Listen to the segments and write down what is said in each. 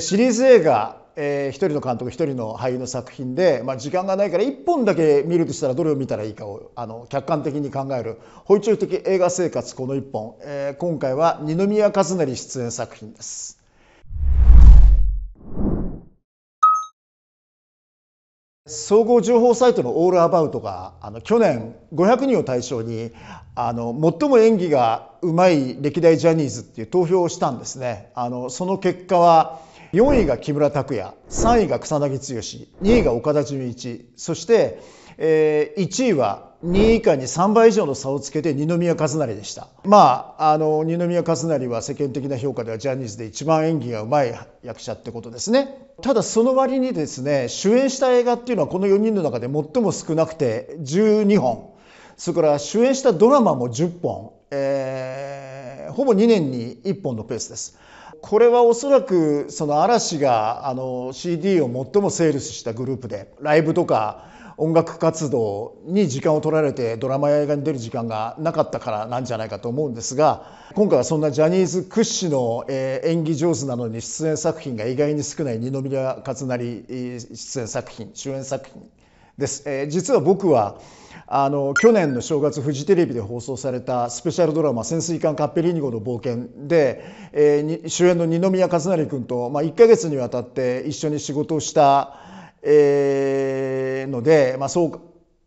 シリーズ映画えー、1人の監督1人の俳優の作品で、まあ、時間がないから1本だけ見るとしたらどれを見たらいいかをあの客観的に考える「ホイチョイ的映画生活この1本」えー、今回は二宮和也出演作品です。総合情報サイトのオールアバウトがあの去年500人を対象にあの最も演技がうまい歴代ジャニーズっていう投票をしたんですね。あのその結果は4位が木村拓哉3位が草薙剛2位が岡田准一そして、えー、1位は2位以下に3倍以上の差をつけて二宮和也でしたまああの二宮和也は世間的な評価ではジャニーズで一番演技がうまい役者ってことですねただその割にですね主演した映画っていうのはこの4人の中で最も少なくて12本それから主演したドラマも10本、えー、ほぼ2年に1本のペースですこれはおそらくその嵐があの CD を最もセールスしたグループでライブとか音楽活動に時間を取られてドラマや映画に出る時間がなかったからなんじゃないかと思うんですが今回はそんなジャニーズ屈指の、え演技上手なのに出演作品が意外に少ない二宮和也出演作品主演作品です、えー、実は僕はあの去年の正月フジテレビで放送されたスペシャルドラマ「潜水艦カッペリーニ号の冒険で」えー、主演の二宮和也君と、まあ、1か月にわたって一緒に仕事をした、えー、ので、まあ、そう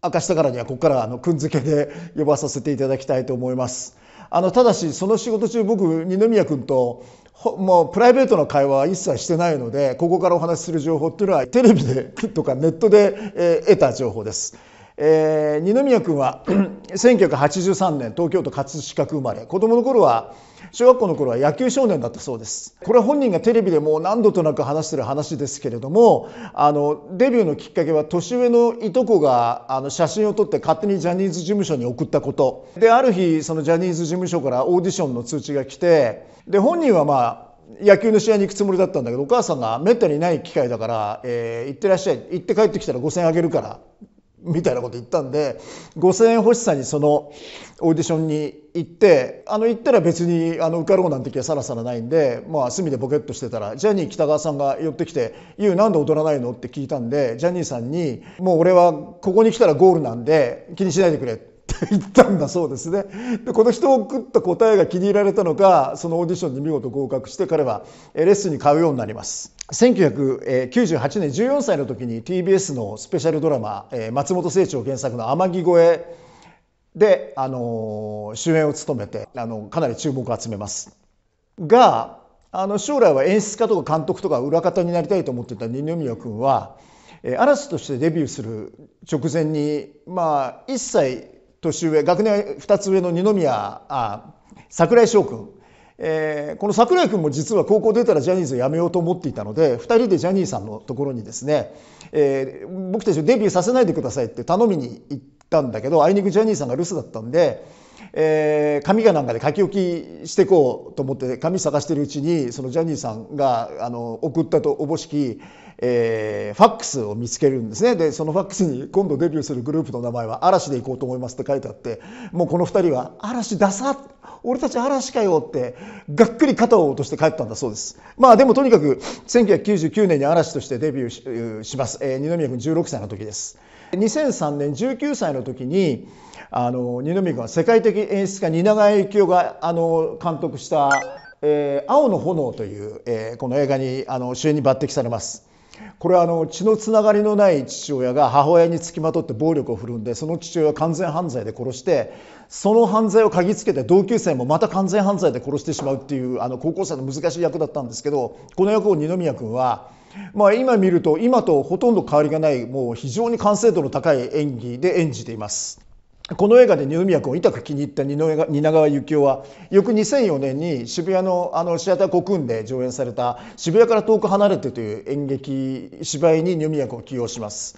明かしたからにはここからあのくん付けで呼ばさせていただきたいと思います。あのただしその仕事中僕二宮君ともうプライベートの会話は一切してないのでここからお話しする情報っていうのはテレビでとかネットで、得た情報です。えー、二宮君は1983 年東京都葛飾区生まれ子供の頃は小学校の頃は野球少年だったそうですこれは本人がテレビでもう何度となく話してる話ですけれどもあのデビューのきっかけは年上のいとこがあの写真を撮って勝手にジャニーズ事務所に送ったことである日そのジャニーズ事務所からオーディションの通知が来てで本人はまあ野球の試合に行くつもりだったんだけどお母さんがめったにない機会だから、えー、行ってらっしゃい行って帰ってきたら5,000あげるからみたいなこと言ったんで5,000円欲しさにそのオーディションに行ってあの行ったら別にあの受かろうなんて気はさらさらないんで、まあ、隅でボケっとしてたらジャニー北川さんが寄ってきて「y うなんで踊らないの?」って聞いたんでジャニーさんに「もう俺はここに来たらゴールなんで気にしないでくれ」行 ったんだそうですねでこの人を送った答えが気に入られたのかそのオーディションに見事合格して彼はレッスンに買うようになります1998年14歳の時に TBS のスペシャルドラマ松本清張原作の「天城越え」で、あの主演を務めてあのかなり注目を集めますがあの将来は演出家とか監督とか裏方になりたいと思ってた二宮君は嵐としてデビューする直前にまあ一切年上学年2つ上の二宮あ桜井翔君、えー、この桜井君も実は高校出たらジャニーズ辞めようと思っていたので2人でジャニーさんのところにですね、えー、僕たちをデビューさせないでくださいって頼みに行ったんだけどあいにくジャニーさんが留守だったんで。えー、紙かなんかで書き置きしていこうと思って紙探してるうちにそのジャニーさんがあの送ったとおぼしきえー、ファックスを見つけるんですね。で、そのファックスに今度デビューするグループの名前は嵐で行こうと思いますって書いてあって、もうこの二人は嵐ダさ俺たち嵐かよって、がっくり肩を落として帰ったんだそうです。まあでもとにかく1999年に嵐としてデビューします。えー、二宮君16歳の時です。2003年19歳の時に、あの、二宮君は世界的演出家蜷川幸雄が、あの、監督した、えー、青の炎という、えー、この映画にあの主演に抜擢されます。これはあの血のつながりのない父親が母親につきまとって暴力を振るんでその父親は完全犯罪で殺してその犯罪を嗅ぎつけて同級生もまた完全犯罪で殺してしまうっていうあの高校生の難しい役だったんですけどこの役を二宮君は。まあ、今見ると今とほとんど変わりがないもう非常に完成度の高い演技で演じています。この映画で二宮君を痛く気に入った二川幸雄は翌2004年に渋谷のあのシアターコクーンで上演された「渋谷から遠く離れて」という演劇芝居に二宮君を起用します。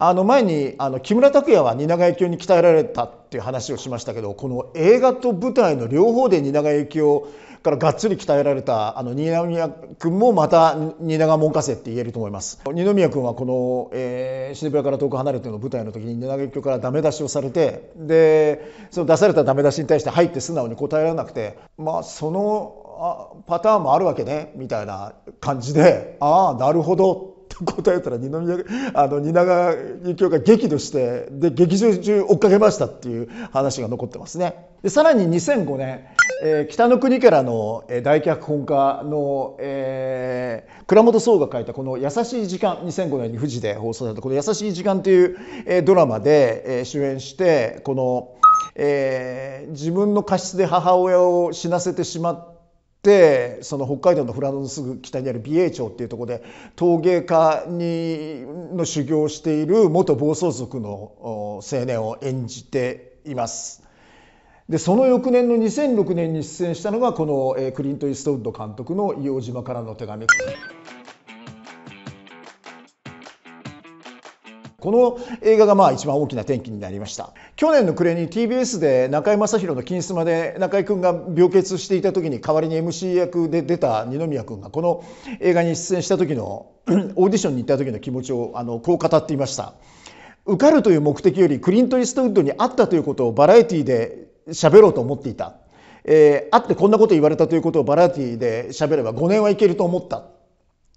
あの前にあの木村拓哉は蜷川幸雄に鍛えられたっていう話をしましたけどこの映画と舞台の両方で蜷川幸雄からがっつり鍛えられたあの二宮君もまた蜷川門下生って言えると思います二宮君はこの、えー、シネプラから遠く離れての舞台の時に蜷川君からダメ出しをされてでその出されたダメ出しに対して「はい」って素直に答えられなくてまあそのあパターンもあるわけねみたいな感じで「ああなるほど」答えたら二宮あの二川幸雄が激怒してで劇場中追っかけましたっていう話が残ってますね。でさらに2005年、えー、北の国からの、え大脚本家の、えー、倉本壮が書いたこの「優しい時間」2005年に富士で放送されたこの「優しい時間」という、えー、ドラマで、えー、主演してこの、えー、自分の過失で母親を死なせてしまったでその北海道の富良野のすぐ北にある美瑛町っていうとこで陶芸家にの修行をしている元暴走族の青年を演じています。でその翌年の2006年に出演したのがこのクリント・イーストウッド監督の「硫黄島からの手紙」。この映画がまあ一番大きな転機になりました去年の暮れに TBS で中居正広の「金スマ」で中居君が病欠していた時に代わりに MC 役で出た二宮君がこの映画に出演した時の オーディションに行った時の気持ちをあのこう語っていました受かるという目的よりクリント・イーストウッドに会ったということをバラエティーで喋ろうと思っていた、えー、会ってこんなこと言われたということをバラエティーで喋れば5年はいけると思った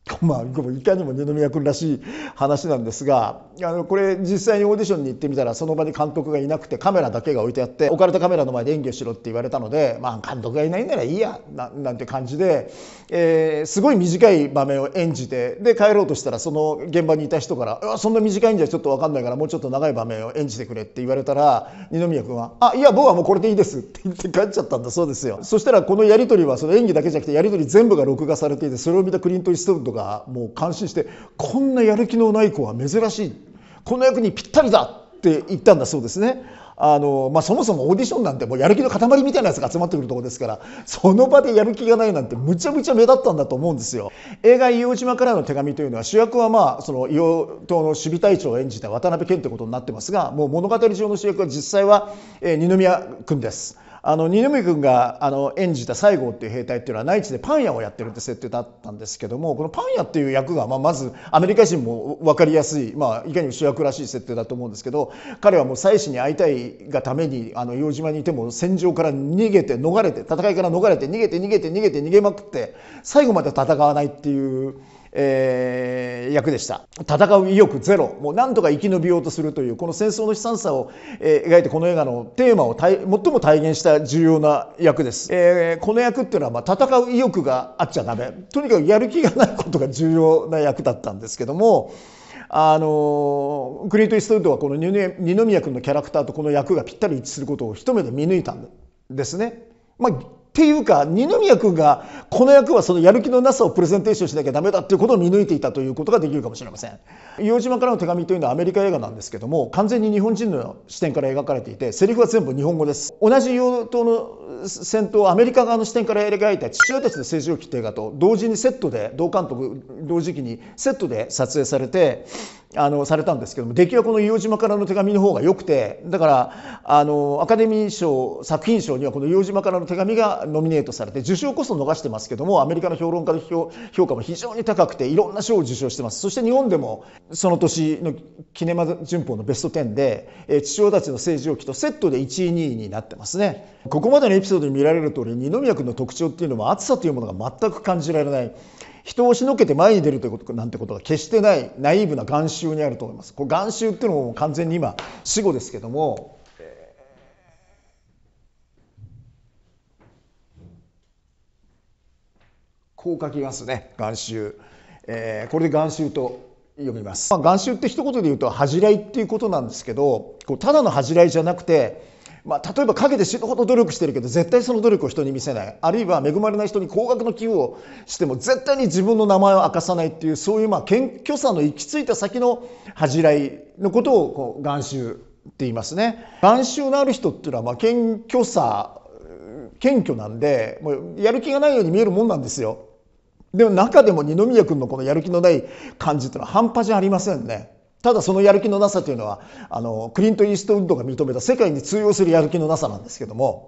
まあ、いかにも二宮君らしい話なんですがあのこれ実際にオーディションに行ってみたらその場に監督がいなくてカメラだけが置いてあって置かれたカメラの前で演技をしろって言われたので、まあ、監督がいないならいいやなんて感じで、えー、すごい短い場面を演じてで帰ろうとしたらその現場にいた人から「そんな短いんじゃちょっと分かんないからもうちょっと長い場面を演じてくれ」って言われたら二宮君は「あいや僕はもうこれでいいです」って言って帰っちゃったんだそうですよ。そしたらこのやり取りはその演技だけじゃなくてやり取り全部が録画されていてそれを見たクリント・イーストウッドことがもう感心してこんなやる気のない子は珍しいこの役にぴったりだって言ったんだそうですね。あのまあ、そもそもオーディションなんてもうやる気の塊みたいなやつが集まってくるとこですからその場でやる気がないなんてむちゃむちゃ目立ったんだと思うんですよ映画「伊黄島からの手紙」というのは主役はまあその硫黄島の守備隊長を演じた渡辺謙ってことになってますがもう物語上の主役は実際は、えー、二宮君です。あの二見君があの演じた西郷っていう兵隊っていうのは内地でパン屋をやってるって設定だったんですけどもこのパン屋っていう役が、まあ、まずアメリカ人も分かりやすい、まあ、いかにも主役らしい設定だと思うんですけど彼はもう妻子に会いたいがためにあの洋島にいても戦場から逃げて逃れて戦いから逃れて逃げて逃げて逃げて逃げまくって最後まで戦わないっていう。えー、役でした戦う意欲ゼロもうなんとか生き延びようとするというこの戦争の悲惨さを、えー、描いてこの映画のテーマを最も体現した重要な役です、えー、この役っていうのは、まあ、戦う意欲があっちゃダメとにかくやる気がないことが重要な役だったんですけどもあのクリート・イーストウッドはこの二宮君のキャラクターとこの役がぴったり一致することを一目で見抜いたんですね。まあっていうか二宮君がこの役はそのやる気のなさをプレゼンテーションしなきゃダメだっていうことを見抜いていたということができるかもしれません伊予島からの手紙というのはアメリカ映画なんですけども完全に日本人の視点から描かれていてセリフは全部日本語です同じ硫黄島の戦闘アメリカ側の視点から描いた父親たちの政治を切った映画と同時にセットで同監督同時期にセットで撮影されてあのされたんですけども出来はこの伊予島からの手紙の方が良くてだからあのアカデミー賞作品賞にはこの伊予島からの手紙がノミネートされて受賞こそ逃してますけどもアメリカの評論家の評価も非常に高くていろんな賞を受賞してますそして日本でもその年のキネマ旬報のベスト10で、えー、父親たちの政治を記とセットで1位2位になってますねここまでのエピソードに見られる通り二宮君の特徴っていうのは暑さというものが全く感じられない人を押しのけて前に出るということなんてことが決してないナイーブな眼臭にあると思いますこ眼臭っていうのも完全に今死語ですけどもこう書きますね眼臭、えー、これで眼臭と読みます、まあ、眼臭って一言で言うと恥じらいっていうことなんですけどこうただの恥じらいじゃなくてまあ、例えば陰で死ぬほど努力してるけど絶対その努力を人に見せないあるいは恵まれない人に高額の寄付をしても絶対に自分の名前を明かさないっていうそういうまあ謙虚さの行き着いた先の恥じらいのことをこう眼臭って言いますね。眼臭のある人っていうのはまあ謙虚さ謙虚なんでもうやる気がないように見えるもんなんですよ。でも中でも二宮君のこのやる気のない感じというのは半端じゃありませんね。ただそのやる気のなさというのは、あの、クリント・イーストウッドが認めた世界に通用するやる気のなさなんですけども、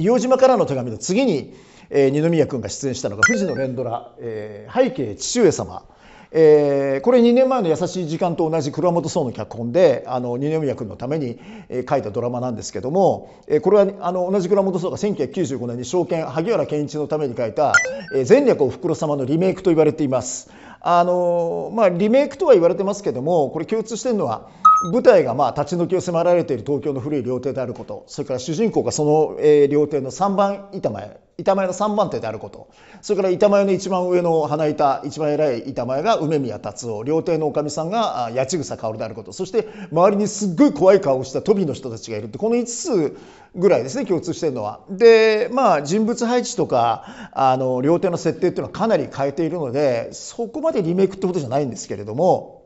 硫黄島からの手紙の次に、えー、二宮君が出演したのが富士の連ドラ、えー、背景父上様えー、これ2年前の「優しい時間」と同じ倉本壮の脚本であの二宮君のために、え書いたドラマなんですけども、えー、これはあの同じ倉本壮が1995年に証券萩原健一のために書いた「えー、前略おふくろ様」のリメイクと言われています。あのまあ、リメイクとは言われてますけどもこれ共通してるのは舞台がまあ立ち退きを迫られている東京の古い料亭であることそれから主人公がその、え料亭の3番板前板前の3番手であることそれから板前の一番上の花板一番偉い板前が梅宮達夫料亭のおかみさんが八千草薫であることそして周りにすっごい怖い顔をした飛びの人たちがいるってこの5つぐらいですね共通してるのは。でまあ人物配置とかあの料亭の設定っていうのはかなり変えているのでそこまでリメイクってことじゃないんですけれども。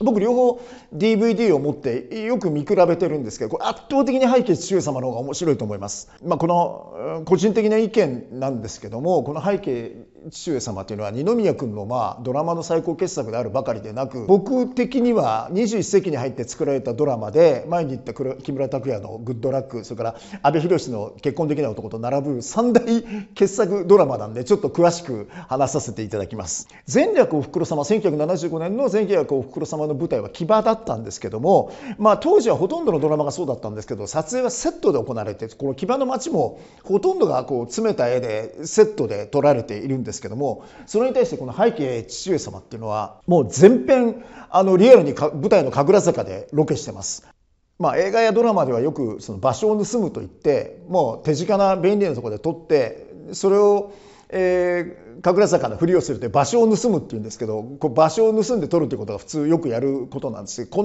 僕両方 DVD を持ってよく見比べてるんですけどこれ圧倒的に敗血中様の方が面白いと思います。まあ、この個人的な意見なんですけどもこの背景父上様というのは二宮君のまあドラマの最高傑作であるばかりでなく僕的には21世紀に入って作られたドラマで前に言った木村拓哉の「グッドラック」それから阿部寛の「結婚できない男」と並ぶ三大傑作ドラマなんでちょっと詳しく話させていただきます。前略おふくろ様1975年の前略おふくろ様の舞台は騎馬だったんですけども、まあ、当時はほとんどのドラマがそうだったんですけど撮影はセットで行われてこの騎馬の街もほとんどがこう詰めた絵でセットで撮られているんですですけどもそれに対してこの背景父上様っていうのはもう全編あのリアルに舞台の神楽坂でロケしてます。まあ、映画やドラマではよくその場所を盗むといってもう手近な便利なところで撮ってそれをえー、神楽坂のふりをするって場所を盗むっていうんですけどこう場所を盗んで撮るってことが普通よくやることなんですけどこ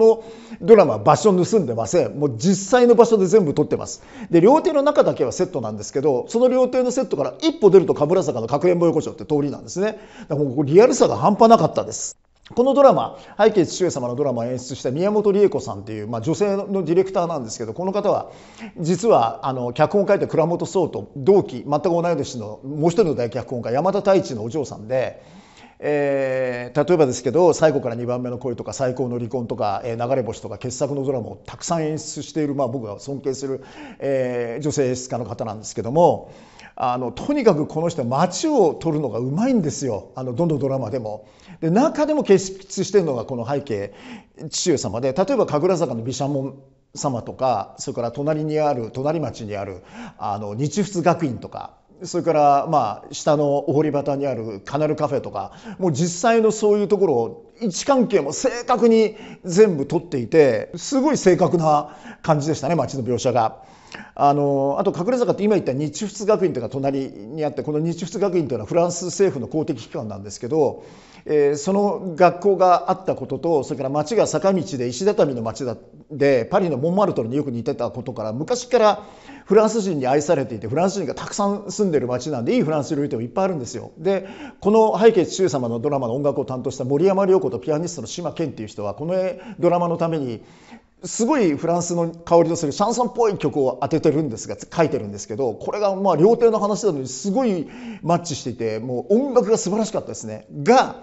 のドラマは場所を盗んでませんもう実際の場所で全部撮ってますで料亭の中だけはセットなんですけどその料亭のセットから一歩出ると神楽坂のかくれんぼ横丁って通りなんですねだからもうリアルさが半端なかったですこのドラマ「背景父上様」のドラマを演出した宮本理恵子さんっていう、まあ、女性のディレクターなんですけどこの方は実はあの脚本を書いた倉本壮と同期全く同い年のもう一人の大脚本家山田太一のお嬢さんで。えー、例えばですけど最後から2番目の恋とか最高の離婚とか、えー、流れ星とか傑作のドラマをたくさん演出している、まあ、僕が尊敬する、えー、女性演出家の方なんですけども。あのとにかくこの人は街を撮るのがうまいんですよあのどのドラマでも。で中でも結出してるのがこの背景父上様で例えば神楽坂の毘沙門様とかそれから隣にある隣町にあるあの日仏学院とかそれからまあ下のお堀端にあるカナルカフェとかもう実際のそういうところを位置関係も正確に全部撮っていてすごい正確な感じでしたね街の描写が。あのあと隠れ坂って今言った日仏学院というのが隣にあってこの日仏学院というのはフランス政府の公的機関なんですけど、えー、その学校があったこととそれから町が坂道で石畳の町でパリのモンマルトルによく似てたことから昔からフランス人に愛されていてフランス人がたくさん住んでる町なんでいいフランス料理店もいっぱいあるんですよ。でこの背景中様のドラマの音楽を担当した森山良子とピアニストの島健っていう人はこのドラマのためにすごいフランスの香りのするシャンソンっぽい曲を当ててるんですが書いてるんですけどこれがまあ料亭の話なのにすごいマッチしていてもう音楽が素晴らしかったですねが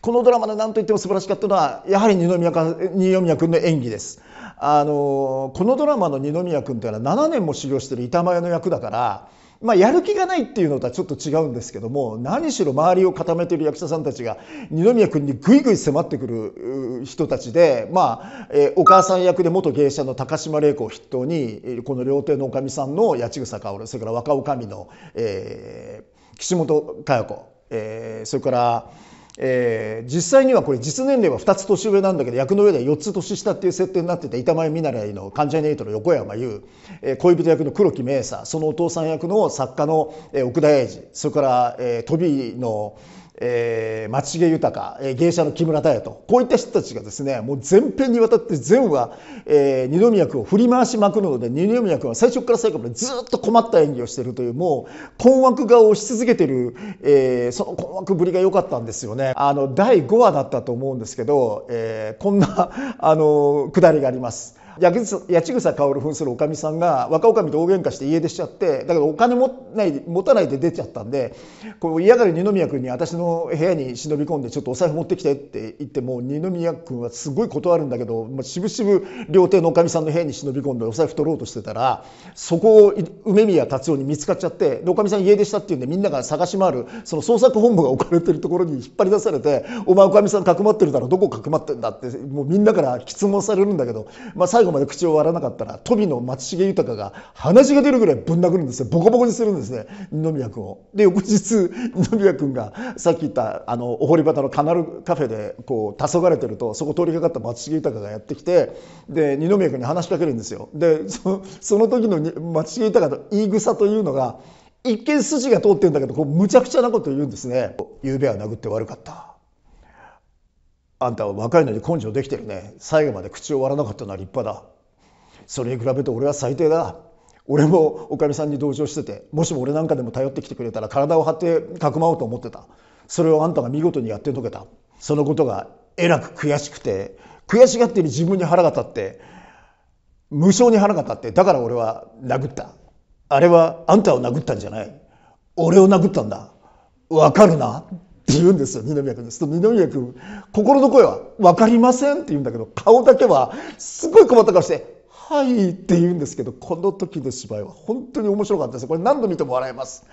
このドラマで何と言っても素晴らしかったのはやはり二宮か二宮君の演技です。あのこのドラマの二宮君というのは7年も修行してる板前の役だからまあ、やる気がないっていうのとはちょっと違うんですけども何しろ周りを固めている役者さんたちが二宮君にぐいぐい迫ってくる人たちで、まあえー、お母さん役で元芸者の高島玲子を筆頭にこの料亭のおかみさんの八千草薫それから若おかみの、えー、岸本佳代子、えー、それから。えー、実際にはこれ実年齢は2つ年上なんだけど役の上では4つ年下っていう設定になってて板前見習いの関ジャニ∞の横山優、えー、恋人役の黒木明さそのお父さん役の作家の、えー、奥田英二それから、えー、飛びの、えー、松重豊、えー、芸者の木村太也とこういった人たちがですねもう全編にわたって全話、えー、二宮君を振り回しまくるので二宮君は最初から最後までずっと困った演技をしてるというもう困惑顔をし続けてる、えー、その困惑ぶりが良かったんですよねあの第5話だったと思うんですけど、えー、こんなあのくだりがあります。八千草薫扮するおかみさんが若おかみと大喧嘩して家出しちゃってだけどお金持ない持たないで出ちゃったんでこう嫌がる二宮君に私の部屋に忍び込んでちょっとお財布持ってきてって言っても二宮君はすごい断るんだけどしぶしぶ料亭のおかみさんの部屋に忍び込んでお財布取ろうとしてたらそこを梅宮達夫に見つかっちゃっておかみさん家出したっていうんでみんなが探し回るその捜索本部が置かれてるところに引っ張り出されて「お前おかみさんかくまってるだろどこかくまってんだ」ってもうみんなから質問されるんだけど、まあ、最最後まで口を割らなかったら、富の松重豊が鼻血が出るぐらいぶん殴るんですよ。ボコボコにするんですね。二宮君を。で、翌日、二宮君がさっき言った、あの、お堀端のカナルカフェで、こう、黄昏てると、そこ通りかかった松重豊がやってきて、で、二宮君に話しかけるんですよ。で、その時の松重豊の言い草というのが、一見筋が通ってるんだけど、こう、むちゃくちゃなこと言うんですね。昨夜は殴って悪かった。あんたは若いのに根性できてるね最後まで口を割らなかったのは立派だそれに比べて俺は最低だ俺もおかみさんに同情しててもしも俺なんかでも頼ってきてくれたら体を張ってかくまおうと思ってたそれをあんたが見事にやってのけたそのことがえらく悔しくて悔しがってる自分に腹が立って無償に腹が立ってだから俺は殴ったあれはあんたを殴ったんじゃない俺を殴ったんだわかるな言うんですよ、二宮君です。二宮君、心の声は分かりませんって言うんだけど、顔だけはすごい困った顔して、はいって言うんですけど、この時の芝居は本当に面白かったです。これ何度見ても笑えます。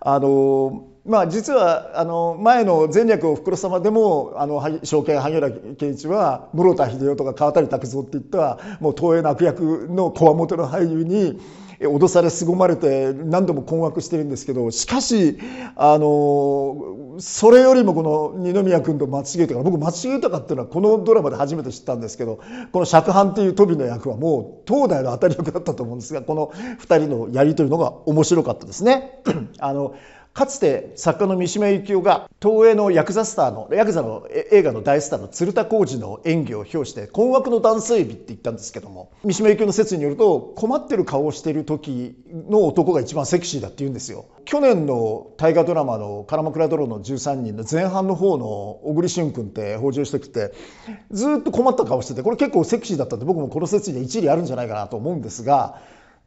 あの、まあ実は、あの、前の前略おふくろ様でも、あの、証券萩原圭一は、室田秀夫とか川谷拓三っていった、もう東映の悪役のこわもての俳優に、脅されす凄まれて何度も困惑してるんですけどしかしあのそれよりもこの二宮君と松重豊僕松重豊っていうのはこのドラマで初めて知ったんですけどこの釈藩っていう飛の役はもう東大の当たり役だったと思うんですがこの2人のやり取りのが面白かったですね。あのかつて作家の三島由紀夫が東映のヤクザスターのヤクザの映画の大スターの鶴田浩二の演技を表して「困惑の男性美」って言ったんですけども三島由紀夫の説によると困ってる顔をしてる時の男が一番セクシーだって言うんですよ。去年の大河ドラマの「鎌倉殿の13人」の前半の方の小栗旬君ってじをしてきてずっと困った顔しててこれ結構セクシーだったんで僕もこの説には一理あるんじゃないかなと思うんですが。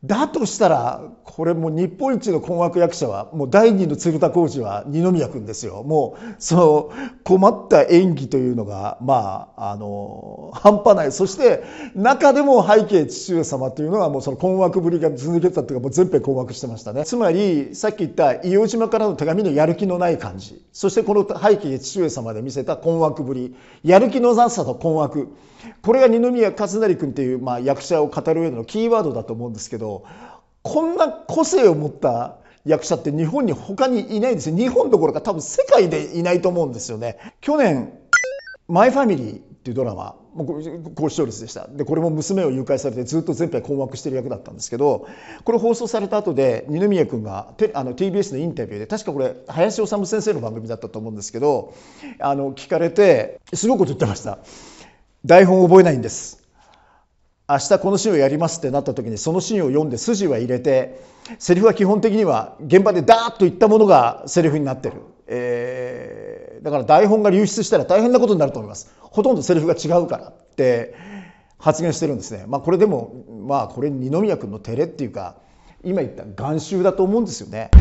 だとしたらこれも日本一の困惑役者はもう第二の鶴田浩二は二宮君ですよもうその困った演技というのがまああの半端ないそして中でも背景父上様というのはもうその困惑ぶりが続けてたというかもう全編困惑してましたねつまりさっき言った伊予島からの手紙のやる気のない感じそしてこの背景父上様で見せた困惑ぶりやる気のなさと困惑これが二宮和也君っていう、まあ、役者を語る上でのキーワードだと思うんですけどこんな個性を持った役者って日本に他にいないです日本どころか多分世界でいないと思うんですよね。去年「マイファミリー」っていうドラマ高視聴率でしたでこれも娘を誘拐されてずっと全編困惑してる役だったんですけどこれ放送された後で二宮君がてあの TBS のインタビューで確かこれ林修先生の番組だったと思うんですけどあの聞かれてすごいこと言ってました。台本を覚えないんです明日このシーンをやりますってなった時にそのシーンを読んで筋は入れてセリフは基本的には現場でダーッといったものがセリフになってる、えー、だから台本が流出したら大変なことになると思いますほとんどセリフが違うからって発言してるんですねまあこれでもまあこれ二宮君の照れっていうか今言った眼臭だと思うんですよね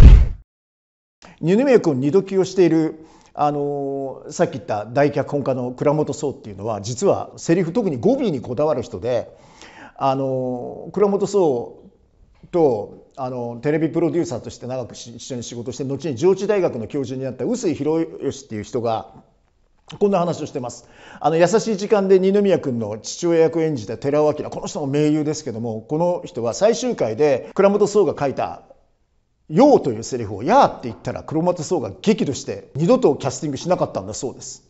二宮君二度起用しているあのさっき言った大脚本家の倉本壮っていうのは実はセリフ特に語尾にこだわる人であの倉本壮とあのテレビプロデューサーとして長く一緒に仕事して後に上智大学の教授になった臼井宏義っていう人がこんな話をしてます。あの優しい時間で二宮君の父親役を演じた寺尾明この人も名優ですけどもこの人は最終回で倉本壮が書いたようというセリフをやーって言ったら黒松壮が激怒して二度とキャスティングしなかったんだそうです。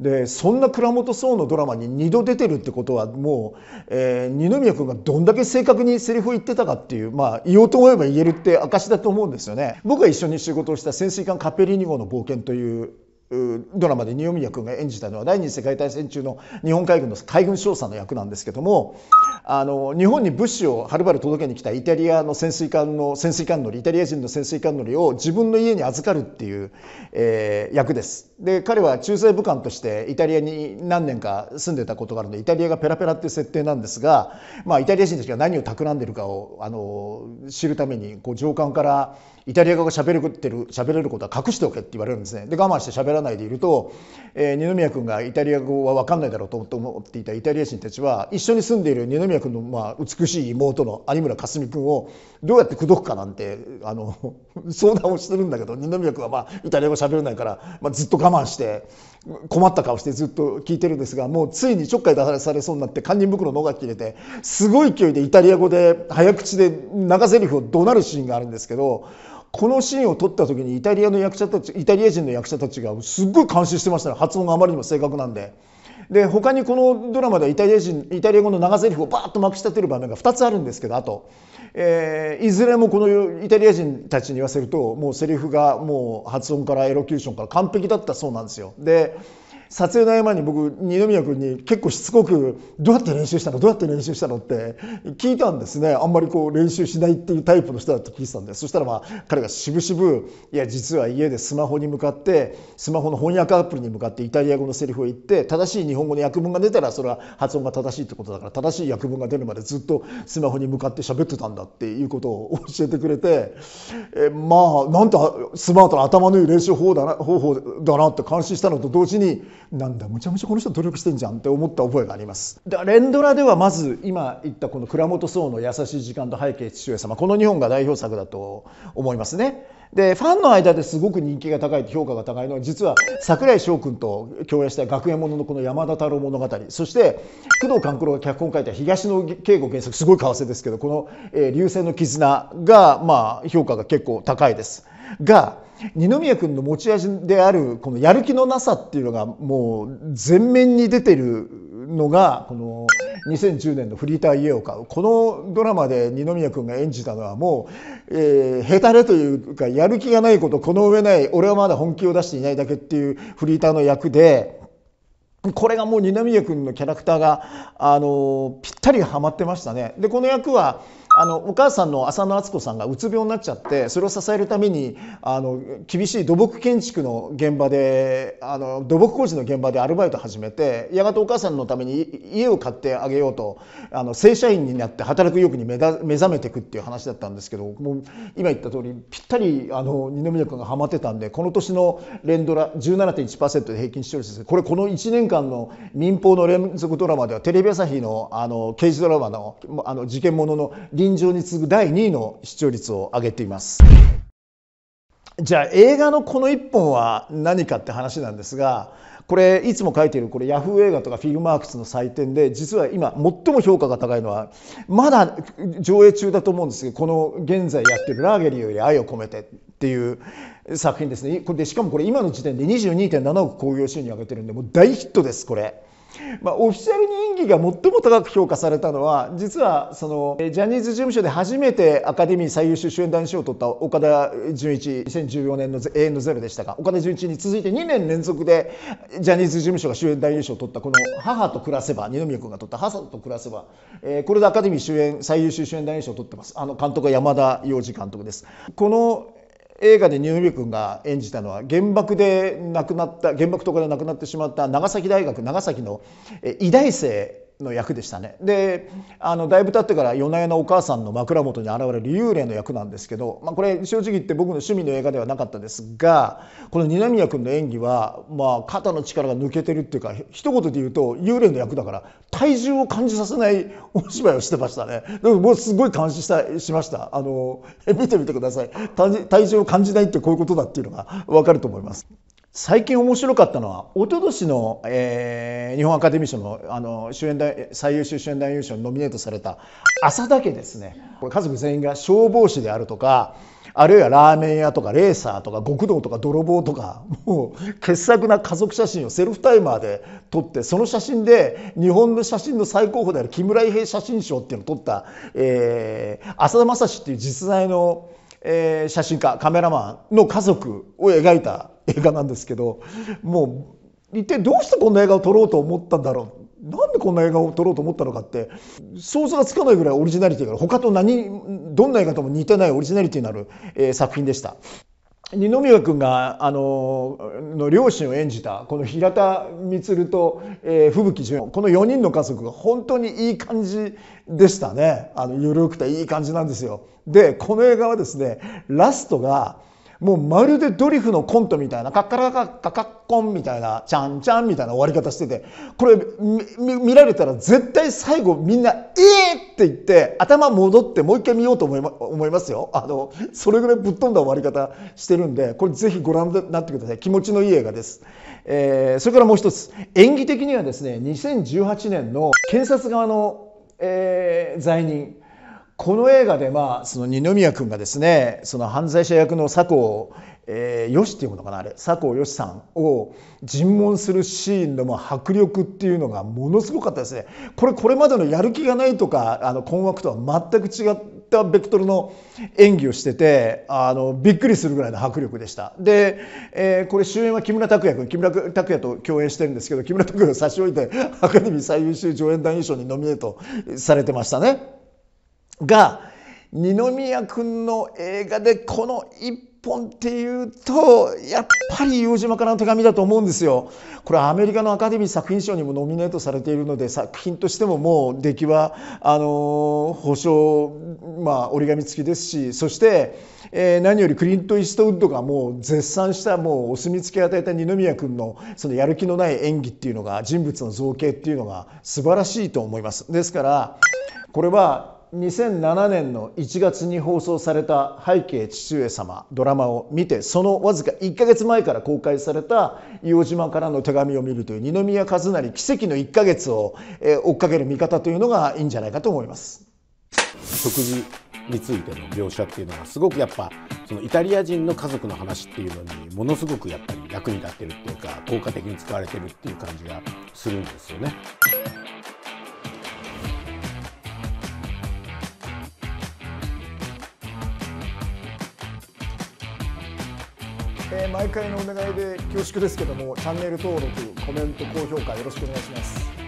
でそんな倉本壮のドラマに2度出てるってことはもう、えー、二宮君がどんだけ正確にセリフを言ってたかっていうまあ言おうと思えば言えるって証だと思うんですよね僕が一緒に仕事をした潜水艦カペリーニ号の冒険というドラマで二宮君が演じたのは第二次世界大戦中の日本海軍の海軍少佐の役なんですけどもあの日本に物資をはるばる届けに来たイタリアの潜水艦の潜水艦乗りイタリア人の潜水艦乗りを自分の家に預かるっていう、えー、役です。で彼は中西武官としてイタリアに何年か住んでたことがあるのでイタリアがペラペラっていう設定なんですが、まあ、イタリア人たちが何を企んでるかをあの知るためにこう上官からイタリア語が喋れてる喋れることは隠しておけって言われるんですねで我慢して喋らないでいると、えー、二宮君がイタリア語は分かんないだろうと思っていたイタリア人たちは一緒に住んでいる二宮君の、まあ、美しい妹の有村架純君をどうやって口説くかなんてあの相談をしてるんだけど二宮君は、まあ、イタリア語喋れないから、まあ、ずっと我慢して困った顔してずっと聞いてるんですがもうついにちょっかい出されそうになって堪忍袋の緒が切れてすごい勢いでイタリア語で早口で長台詞を怒鳴るシーンがあるんですけどこのシーンを撮った時にイタリアの役者たちイタリア人の役者たちがすっごい監視してましたね発音があまりにも正確なんで。で他にこのドラマではイタリア人イタリア語の長台詞をバーッと巻き立てる場面が2つあるんですけどあと、えー、いずれもこのイタリア人たちに言わせるともうセリフがもう発音からエロキューションから完璧だったそうなんですよ。で撮影の合間に僕二宮君に結構しつこく「どうやって練習したのどうやって練習したの?」って聞いたんですねあんまりこう練習しないっていうタイプの人だと聞いてたんでそしたらまあ彼がしぶしぶ「いや実は家でスマホに向かってスマホの翻訳アプリに向かってイタリア語のセリフを言って正しい日本語の訳文が出たらそれは発音が正しいってことだから正しい訳文が出るまでずっとスマホに向かって喋ってたんだっていうことを教えてくれてえまあなんとスマートな頭のいい練習法だな方法だなって感心したのと同時になんだむちゃむちゃこの人努力してんじゃんって思った覚えがありますだ連ドラではまず今言ったこの倉本壮の「優しい時間」と「背景父親様」この2本が代表作だと思いますねでファンの間ですごく人気が高い評価が高いのは実は櫻井翔君と共演した学園もののこの山田太郎物語そして工藤官九郎が脚本を書いた東野圭吾原作すごい為替ですけどこの「え流星の絆が」まあ評価が結構高いです。が二宮君の持ち味であるこのやる気のなさっていうのがもう全面に出てるのがこの2010年の「フリーター家を買う」このドラマで二宮君が演じたのはもう、えへたれというかやる気がないことこの上ない俺はまだ本気を出していないだけっていうフリーターの役で。これがもう二宮君のキャラクターが、あのぴったりはまってましたね。でこの役はあのお母さんの浅野敦子さんがうつ病になっちゃってそれを支えるためにあの厳しい土木建築の現場であの土木工事の現場でアルバイト始めてやがてお母さんのために家を買ってあげようとあの正社員になって働く意欲に目だ目覚めていくっていう話だったんですけどもう今言った通りぴったりあの二宮君がハマってたんでこの年の連ドラ17.1%で平均視聴率ですこれこの1年間の民放の連続ドラマではテレビ朝日のあの刑事ドラマのあの事件ものの臨人上に次ぐ第2位の視聴率を上げていますじゃあ映画のこの1本は何かって話なんですがこれいつも書いているこれ yahoo！! 映画とかフィルマークスの祭典で実は今最も評価が高いのはまだ上映中だと思うんですけどこの現在やってる「ラーゲリより愛を込めて」っていう作品ですねこれでしかもこれ今の時点で22.7億興行収入上げてるんでもう大ヒットですこれ。まあ、オフィシャルに演技が最も高く評価されたのは実はそのジャニーズ事務所で初めてアカデミー最優秀主演男子賞を取った岡田准一2014年の「永遠のゼロ」でしたが岡田准一に続いて2年連続でジャニーズ事務所が主演男優賞を取ったこの「母と暮らせば」二宮君が取った「母と暮らせば」えー、これでアカデミー主演最優秀主演男優賞を取ってますあの監督は山田洋次監督ですこの映画でニューリー君が演じたのは原爆で亡くなった原爆とかで亡くなってしまった長崎大学長崎の医大生の役でしたねであのだいぶ経ってから夜な夜なお母さんの枕元に現れる幽霊の役なんですけど、まあ、これ正直言って僕の趣味の映画ではなかったですがこの二宮君の演技は、まあ、肩の力が抜けてるっていうか一言で言うと幽霊の役だから体重を感じさせないお芝居をしてましたねでももうすごい感心したしましたあのえ見てみてください体重を感じないってこういうことだっていうのが分かると思います。最近面白かったのは一昨年の、えー、日本アカデミー賞のあの主演最優秀主演男優賞にノミネートされた浅田家ですねこれ家族全員が消防士であるとかあるいはラーメン屋とかレーサーとか極道とか泥棒とかもう傑作な家族写真をセルフタイマーで撮ってその写真で日本の写真の最高峰である木村伊兵写真賞っていうのを撮った、えー、浅田正史っていう実在の、えー、写真家カメラマンの家族を描いた映画なんですけどもう一体どうしてこんな映画を撮ろうと思ったんだろうなんでこんな映画を撮ろうと思ったのかって想像がつかないぐらいオリジナリティがある他と何どんな映画とも似てないオリジナリティのある、えー、作品でした。二宮君があのの両親を演じたこの平田充と、えー、吹雪純この4人の家族が本当にいい感じでしたねあの緩くていい感じなんですよ。でこの映画はですねラストがもうまるでドリフのコントみたいな、カッカラカッカカッコンみたいな、チャンチャンみたいな終わり方してて、これ見られたら絶対最後みんな、えーって言って、頭戻ってもう一回見ようと思い,、ま、思いますよ。あの、それぐらいぶっ飛んだ終わり方してるんで、これぜひご覧になってください。気持ちのいい映画です。えー、それからもう一つ。演技的にはですね、2018年の検察側の、えー、罪人、この映画で、まあ、その二宮君がですねその犯罪者役の佐藤、えー、よしっていうのかなあれ佐藤よしさんを尋問するシーンのあ迫力っていうのがものすごかったですねこれこれまでのやる気がないとかあの困惑とは全く違ったベクトルの演技をしててあのびっくりするぐらいの迫力でしたで、えー、これ主演は木村拓哉君木村拓哉と共演してるんですけど木村拓哉を差し置いてアカデミー最優秀助演男優賞にノミネートされてましたね。が二宮君の映画でこの一本っていうとやっぱり友島からの手紙だと思うんですよ。これアメリカのアカデミー作品賞にもノミネートされているので作品としてももう出来はあの保証、まあ、折り紙付きですしそして、えー、何よりクリント・イーストウッドがもう絶賛したもうお墨付きを与えた二宮君のそのやる気のない演技っていうのが人物の造形っていうのが素晴らしいと思います。ですからこれは2007年の1月に放送された「背景父上様」ドラマを見てそのわずか1か月前から公開された「硫黄島からの手紙を見る」という二宮和也奇跡の1か月を追っかける見方というのがいいんじゃないかと思います。食事についての描写っていうのがすごくやっぱそのイタリア人の家族の話っていうのにものすごくやっぱり役に立ってるっていうか効果的に使われてるっていう感じがするんですよね。毎回のお願いで恐縮ですけどもチャンネル登録コメント高評価よろしくお願いします